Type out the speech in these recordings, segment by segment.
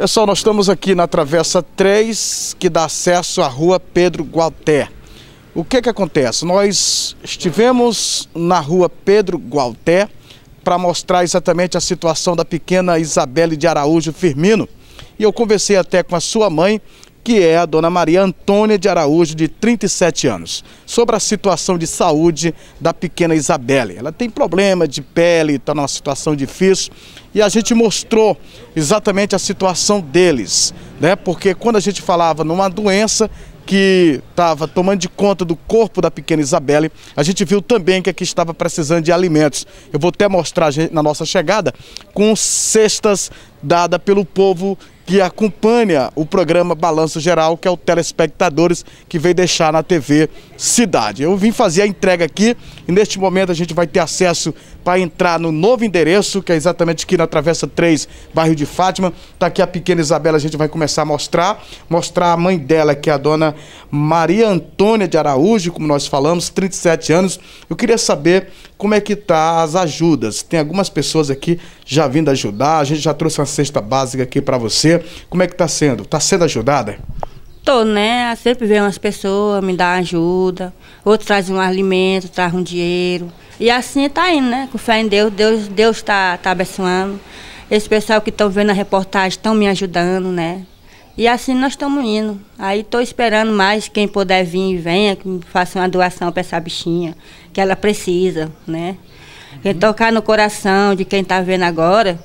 Pessoal, nós estamos aqui na Travessa 3, que dá acesso à Rua Pedro Gualté. O que que acontece? Nós estivemos na Rua Pedro Gualté para mostrar exatamente a situação da pequena Isabelle de Araújo Firmino. E eu conversei até com a sua mãe que é a dona Maria Antônia de Araújo, de 37 anos, sobre a situação de saúde da pequena Isabelle. Ela tem problema de pele, está numa situação difícil e a gente mostrou exatamente a situação deles, né? Porque quando a gente falava numa doença que estava tomando de conta do corpo da pequena Isabelle, a gente viu também que aqui estava precisando de alimentos. Eu vou até mostrar na nossa chegada com cestas dada pelo povo que acompanha o programa Balanço Geral, que é o Telespectadores, que veio deixar na TV Cidade. Eu vim fazer a entrega aqui e neste momento a gente vai ter acesso para entrar no novo endereço, que é exatamente aqui na Travessa 3, bairro de Fátima. Está aqui a pequena Isabela, a gente vai começar a mostrar, mostrar a mãe dela, que é a dona Maria Antônia de Araújo, como nós falamos, 37 anos. Eu queria saber como é que tá as ajudas. Tem algumas pessoas aqui já vindo ajudar, a gente já trouxe uma cesta básica aqui para você como é que está sendo? Está sendo ajudada? Tô, né? Sempre vem umas pessoas, me dá ajuda, outros trazem um alimento, trazem um dinheiro. E assim tá indo, né? Com fé em Deus, Deus está Deus tá, tá, abençoando. Esse pessoal que estão vendo a reportagem estão me ajudando, né? E assim nós estamos indo. Aí estou esperando mais quem puder vir, e venha, que faça uma doação para essa bichinha, que ela precisa, né? Uhum. tocar no coração de quem está vendo agora,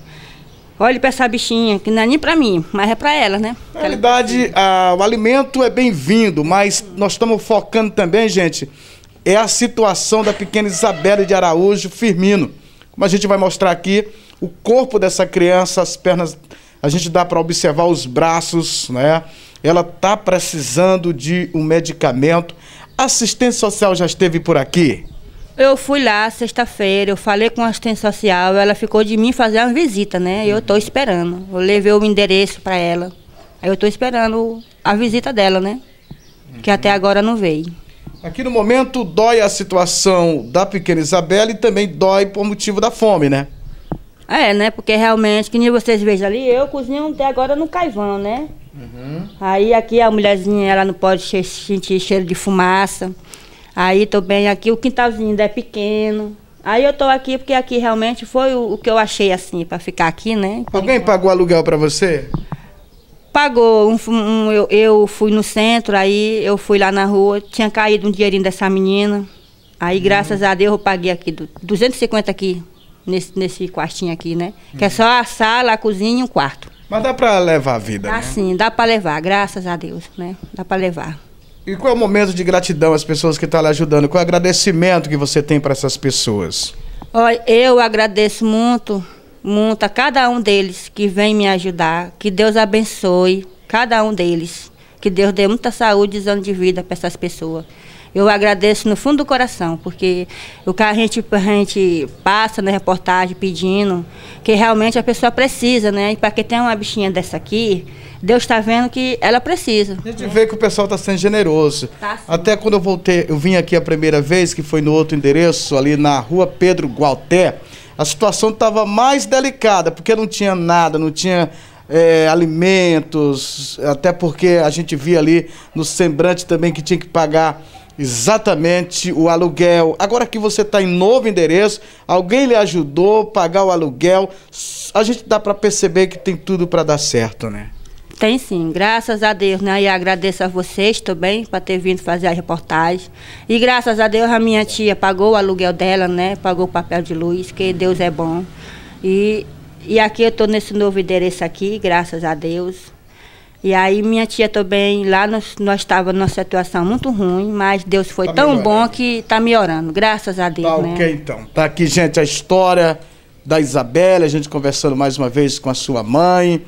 Olhe para essa bichinha, que não é nem para mim, mas é para ela, né? Na realidade, a, o alimento é bem-vindo, mas nós estamos focando também, gente, é a situação da pequena Isabela de Araújo Firmino. Como a gente vai mostrar aqui, o corpo dessa criança, as pernas, a gente dá para observar os braços, né? Ela tá precisando de um medicamento. Assistência social já esteve por aqui. Eu fui lá sexta-feira, eu falei com a assistente social, ela ficou de mim fazer uma visita, né? Eu estou esperando. Eu levei o endereço para ela. Aí eu estou esperando a visita dela, né? Que até uhum. agora não veio. Aqui no momento dói a situação da pequena Isabela e também dói por motivo da fome, né? É, né? Porque realmente, que nem vocês vejam ali, eu cozinho até agora no caivão, né? Uhum. Aí aqui a mulherzinha, ela não pode sentir cheiro de fumaça. Aí tô bem aqui, o quintalzinho ainda é pequeno. Aí eu tô aqui porque aqui realmente foi o, o que eu achei assim para ficar aqui, né? Alguém pagou aluguel para você? Pagou. Um, um, eu, eu fui no centro, aí eu fui lá na rua, tinha caído um dinheirinho dessa menina. Aí, graças a Deus, eu paguei aqui 250 aqui, nesse, nesse quartinho aqui, né? Hum. Que é só a sala, a cozinha e um quarto. Mas dá para levar a vida, assim, né? Assim, dá para levar, graças a Deus, né? Dá para levar. E qual é o momento de gratidão às pessoas que estão tá lhe ajudando? Qual é o agradecimento que você tem para essas pessoas? Olha, eu agradeço muito, muito a cada um deles que vem me ajudar. Que Deus abençoe cada um deles. Que Deus dê muita saúde e anos de vida para essas pessoas eu agradeço no fundo do coração, porque o que a gente, a gente passa na reportagem pedindo, que realmente a pessoa precisa, né? E para que tenha uma bichinha dessa aqui, Deus está vendo que ela precisa. A gente né? vê que o pessoal está sendo generoso. Tá, Até quando eu voltei, eu vim aqui a primeira vez, que foi no outro endereço, ali na rua Pedro Gualté, a situação estava mais delicada, porque não tinha nada, não tinha é, alimentos, até porque a gente via ali no sembrante também que tinha que pagar exatamente o aluguel. Agora que você está em novo endereço, alguém lhe ajudou a pagar o aluguel, a gente dá para perceber que tem tudo para dar certo, né? Tem sim, graças a Deus, né? E agradeço a vocês também para ter vindo fazer a reportagem. E graças a Deus a minha tia pagou o aluguel dela, né? Pagou o papel de luz, que Deus é bom. E, e aqui eu estou nesse novo endereço aqui, graças a Deus. E aí minha tia também, lá nós, nós estávamos numa situação muito ruim, mas Deus foi tá tão melhorando. bom que está melhorando, graças a Deus. Tá né? ok então. Tá aqui, gente, a história da Isabela, a gente conversando mais uma vez com a sua mãe.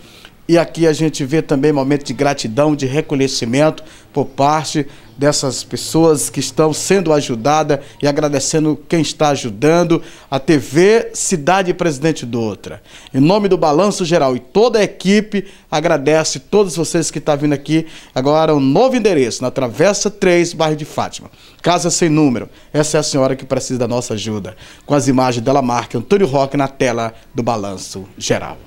E aqui a gente vê também momento de gratidão, de reconhecimento por parte dessas pessoas que estão sendo ajudadas e agradecendo quem está ajudando, a TV Cidade Presidente Dutra. Em nome do Balanço Geral e toda a equipe, agradece todos vocês que estão tá vindo aqui. Agora, um novo endereço, na Travessa 3, bairro de Fátima. Casa Sem Número. Essa é a senhora que precisa da nossa ajuda. Com as imagens dela marca Antônio Roque na tela do Balanço Geral.